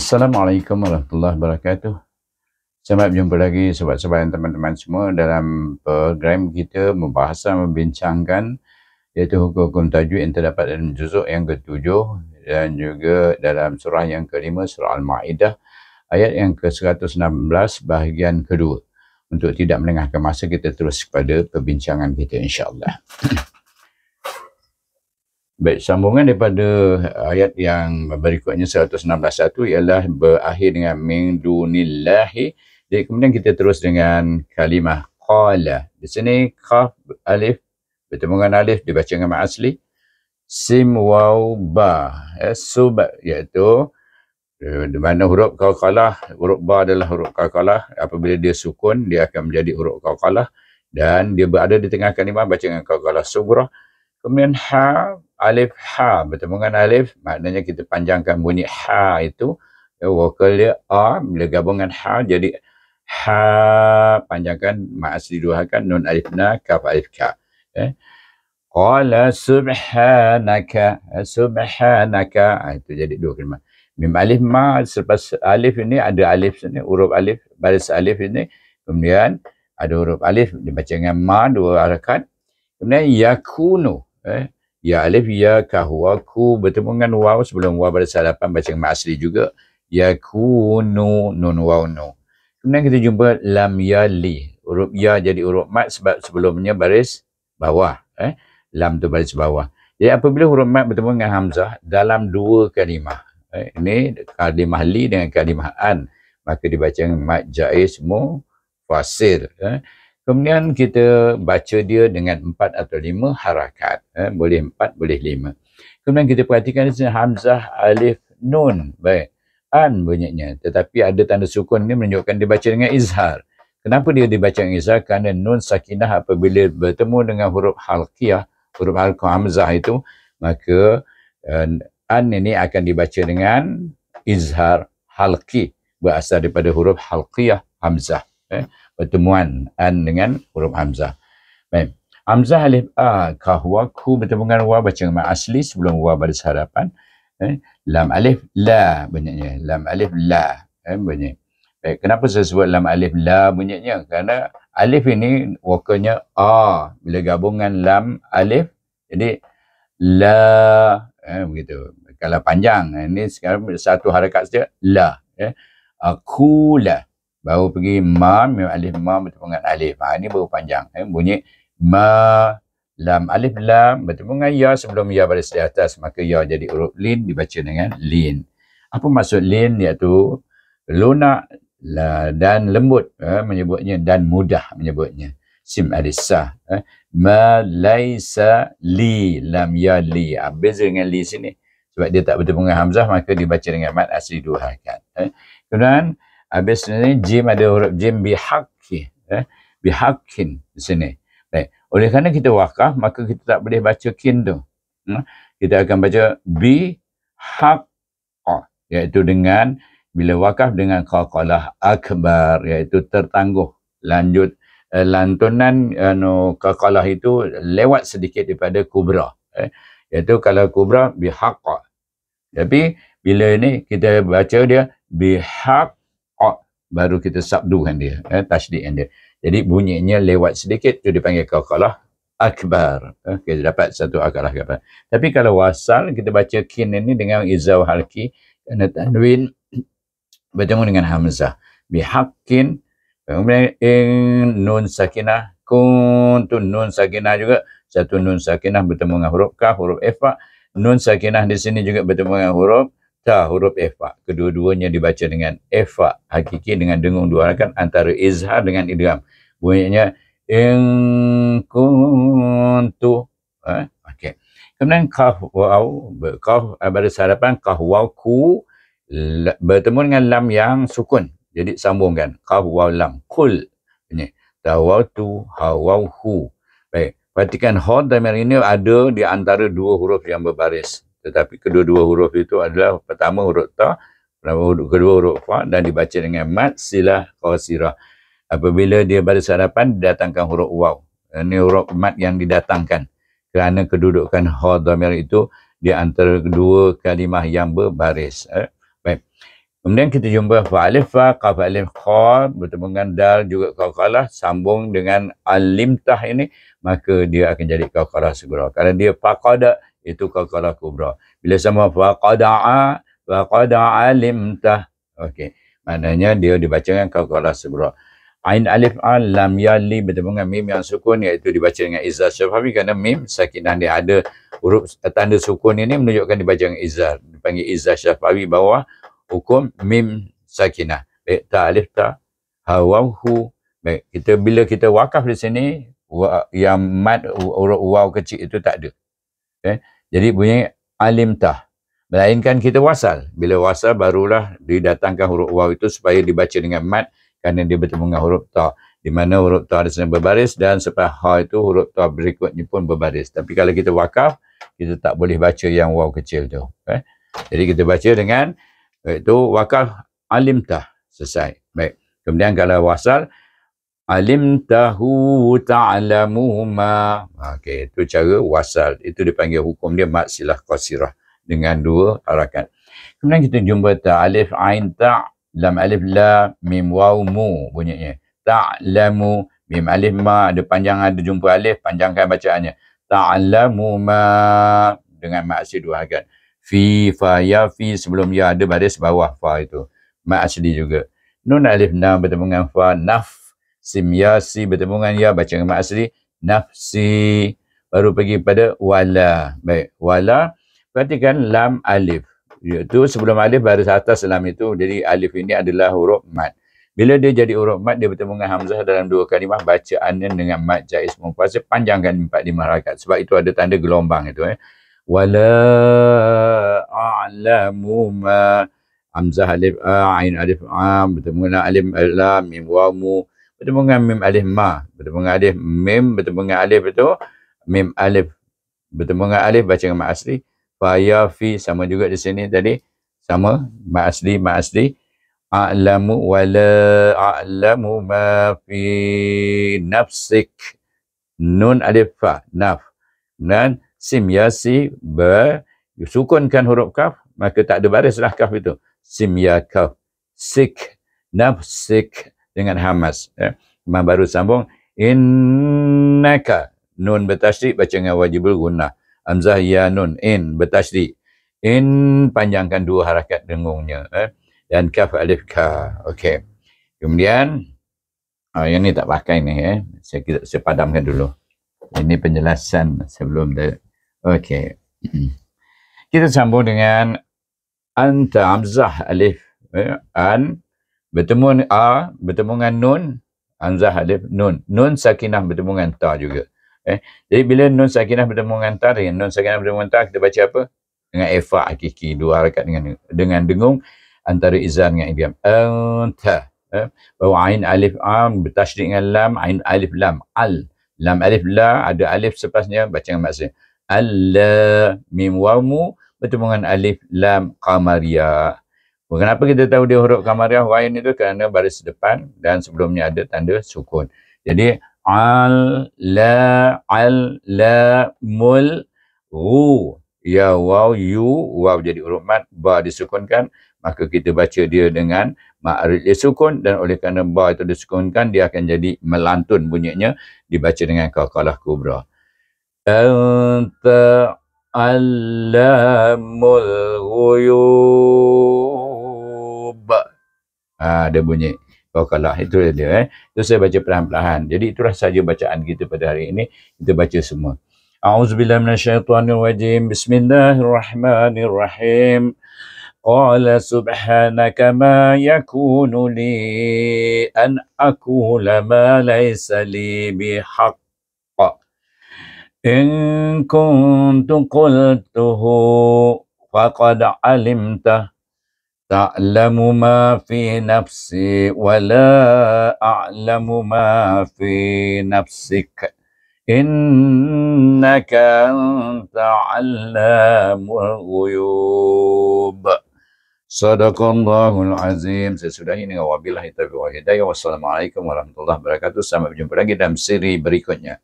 Assalamualaikum warahmatullahi wabarakatuh. Selamat jumpa lagi sobat-sobat dan teman-teman semua dalam program kita membahas dan membincangkan iaitu hukum-hukum tajwid yang terdapat dalam juzuk yang ketujuh dan juga dalam surah yang kelima surah Al-Maidah ayat yang ke-116 bahagian kedua. Untuk tidak menengahkan masa kita terus kepada perbincangan kita insyaallah. Baik, sambungan daripada ayat yang berikutnya 161 ialah berakhir dengan min dunillahi. Jadi kemudian kita terus dengan kalimah qala. Di sini qaf alif bertemu dengan alif dibaca dengan asli. Sim waw ba. Ya, sub iaitu eh, di mana huruf qalqalah, huruf ba adalah huruf qalqalah. Apabila dia sukun, dia akan menjadi huruf qalqalah dan dia berada di tengah kalimah baca dengan qalqalah sughra. Kemudian ha alif ha bertemu dengan alif maknanya kita panjangkan bunyi ha itu ya, vokal dia a bila gabung ha jadi ha panjangkan mak asli kan nun alif na kaf alif ka eh qala subhanaka subhanaka ha, itu jadi dua kalimat mim alif ma selepas alif ini ada alif sini huruf alif baris alif ini kemudian ada huruf alif dibaca dengan ma dua harakat kemudian yakunu eh Ya alif ya kahwaku bertemu dengan waw sebelum waw pada salah apa baca dengan asli juga. Ya ku nu nun waw nu. Kemudian kita jumpa lam ya li. Huruf ya jadi huruf mat sebab sebelumnya baris bawah. Eh? Lam tu baris bawah. Jadi apabila huruf mat bertemu dengan hamzah dalam dua kalimah. Eh? Ini kalimah li dengan kalimah an. Maka dibaca dengan mat jaiz mu fasir. Eh? Kemudian kita baca dia dengan empat atau lima harakat. Eh, boleh empat, boleh lima. Kemudian kita perhatikan di sini Hamzah Alif Nun. Baik. An bunyinya. Tetapi ada tanda sukun ini menunjukkan dia baca dengan izhar. Kenapa dia dibaca dengan izhar? Kerana Nun Sakinah apabila bertemu dengan huruf Halkiyah, huruf Halkiyah Hamzah itu, maka uh, An ini akan dibaca dengan izhar Halki. Berasal daripada huruf Halkiyah Hamzah eh, pertemuan an dengan huruf hamzah. Baik. Hamzah alif a kahwa ku bertemu dengan wa baca dengan asli sebelum wa baris harapan. Eh, lam alif la bunyinya. Lam alif la eh, bunyi. Baik, kenapa saya sebut lam alif la bunyinya? Karena alif ini wakilnya a bila gabungan lam alif jadi la eh, begitu kalau panjang eh, ini sekarang satu harakat saja la eh. lah baru pergi ma mim alif ma bertemu dengan alif ha ini baru panjang eh, bunyi ma lam alif lam bertemu dengan ya sebelum ya baris di atas maka ya jadi huruf lin dibaca dengan lin apa maksud lin iaitu lunak dan lembut eh, menyebutnya dan mudah menyebutnya sim alisah ha, eh. ma laisa li lam ya li ha, dengan li sini sebab dia tak bertemu dengan hamzah maka dibaca dengan mat asli dua harakat eh. Ha, kemudian Habis sini jim ada huruf jim bihaqi. Eh? Bihaqin di sini. Baik. Oleh kerana kita wakaf, maka kita tak boleh baca kin tu. Hmm? Kita akan baca bi Iaitu dengan, bila wakaf dengan kakalah akbar. Iaitu tertangguh. Lanjut. Eh, lantunan anu, kakalah itu lewat sedikit daripada kubra. Eh? Iaitu kalau kubra, bihaqa. Tapi, bila ini kita baca dia, bihaqa baru kita sabdukan dia eh, tasdikkan dia jadi bunyinya lewat sedikit tu dipanggil kaukalah akbar eh, kita dapat satu akalah akbar tapi kalau wasal kita baca kin ini dengan izau halki kerana tanwin bertemu dengan hamzah bihaqin kemudian ing nun sakinah kuntun nun sakinah juga satu nun sakinah bertemu dengan huruf kah huruf efa nun sakinah di sini juga bertemu dengan huruf ta huruf efa kedua-duanya dibaca dengan efa hakiki dengan dengung dua kan antara izhar dengan idgham bunyinya in kuntu eh? okey kemudian kaf waw kaf eh, pada sarapan kaf waw ku bertemu dengan lam yang sukun jadi sambungkan kaf waw lam kul ini tawatu hawahu baik perhatikan ha dan ini ada di antara dua huruf yang berbaris tetapi kedua-dua huruf itu adalah pertama huruf ta, kedua huruf fa dan dibaca dengan mat, silah, qasirah. Apabila dia baris hadapan, datangkan huruf waw. Ini huruf mat yang didatangkan. Kerana kedudukan ha damir itu di antara dua kalimah yang berbaris. Eh? Baik. Kemudian kita jumpa fa alif fa qaf alif kha bertemu dengan dal juga qaqalah sambung dengan alim tah ini maka dia akan jadi qaqalah segera. Kalau dia faqada itu kakara lah kubra. Bila sama faqada'a, faqada'a limtah. Okey. Maknanya dia dibaca dengan kakara lah kubra. Ain alif al lam yali bertemu dengan mim yang sukun iaitu dibaca dengan izah Syafawi. kerana mim sakinah dia ada huruf tanda sukun ini menunjukkan dibaca dengan izah dipanggil izah Syafawi bawah hukum mim sakinah baik ta alif ta hawahu baik kita bila kita wakaf di sini wa, yang mat huruf waw kecil itu tak ada Okay? Eh, jadi bunyi alimtah. Melainkan kita wasal. Bila wasal barulah didatangkan huruf waw itu supaya dibaca dengan mat kerana dia bertemu dengan huruf ta. Di mana huruf ta ada berbaris dan sebab ha itu huruf ta berikutnya pun berbaris. Tapi kalau kita wakaf, kita tak boleh baca yang waw kecil tu. Okay? Eh, jadi kita baca dengan itu wakaf alim alimtah. Selesai. Baik. Kemudian kalau wasal, alimtahu ta'lamu ma okey itu cara wasal itu dipanggil hukum dia mad silah qasirah dengan dua harakat kemudian kita jumpa ta alif ain ta lam alif la mim waw mu bunyinya ta'lamu mim alif ma ada panjang ada jumpa alif panjangkan bacaannya ta'lamu ma dengan mad silah dua harakat fi fa ya fi sebelum ya ada baris bawah fa itu mad asli juga nun alif na bertemu dengan fa naf simyasi bertemu dengan ya baca dengan asli nafsi baru pergi pada wala baik wala perhatikan lam alif iaitu sebelum alif baris atas lam itu jadi alif ini adalah huruf mad bila dia jadi huruf mad dia bertemu dengan hamzah dalam dua kalimah bacaannya dengan mad jaiz mufasa panjangkan empat lima harakat sebab itu ada tanda gelombang itu eh wala a'lamu ma Hamzah alif a ain alif am bertemu dengan alif eh, lam mim wa mu bertemu dengan mim alif ma bertemu dengan alif mim bertemu dengan alif itu mim alif bertemu dengan alif baca dengan mak asli faya fi sama juga di sini tadi sama mak asli mak asli a'lamu wa la a'lamu ma fi nafsik nun alif fa naf dan sim ya si ba sukunkan huruf kaf maka tak ada baris lah kaf itu sim ya kaf sik nafsik sik dengan Hamas. Eh, Imam Baru sambung, Innaka, nun bertasdik, baca dengan wajibul guna. Amzah ya nun, in bertasdik. In panjangkan dua harakat dengungnya. Eh, dan kaf alif ka. Okey. Kemudian, oh, yang ni tak pakai ni. Eh. Saya, saya padamkan dulu. Ini penjelasan sebelum dia. Okey. Kita sambung dengan anta amzah alif. Eh, an bertemu A, bertemu dengan Nun, Anzah Alif, Nun. Nun Sakinah bertemu dengan Ta juga. Eh? Jadi bila Nun Sakinah bertemu dengan Ta, dengan Nun Sakinah bertemu dengan Ta, kita baca apa? Dengan Efa Akiki, dua harakat dengan dengan dengung antara Izan dengan Ibiam. Anta. Eh? Bahawa Ain Alif Am, bertashrik dengan Lam, Ain Alif Lam, Al. Lam Alif La, ada Alif selepasnya, baca dengan maksudnya. Al-la, mim wamu, bertemu dengan Alif Lam, Qamariyah. Kenapa kita tahu dia huruf kamariah wain itu kerana baris depan dan sebelumnya ada tanda sukun. Jadi al la al la mul ru ya waw yu waw jadi huruf mat ba disukunkan maka kita baca dia dengan ma'arij sukun dan oleh kerana ba itu disukunkan dia akan jadi melantun bunyinya dibaca dengan qalqalah kubra. Anta allamul ghuyub Ha, ada bunyi. Oh, kalau itu dia eh. Itu saya baca perlahan-lahan. Jadi itulah saja bacaan kita pada hari ini. Kita baca semua. A'udzubillah minasyaitanirrajim. Bismillahirrahmanirrahim. قال سبحانك ما يكون لي أن أقول ما ليس لي بحق إن كنت قلته فقد علمته تعلم ما في نفسي ولا أعلم ما في نفسك إنك أنت علام الغيوب صدق الله العظim Sesudahnya dengan wabillahi taufiq wa hidayah Wassalamualaikum warahmatullahi wabarakatuh Sampai berjumpa lagi dalam seri berikutnya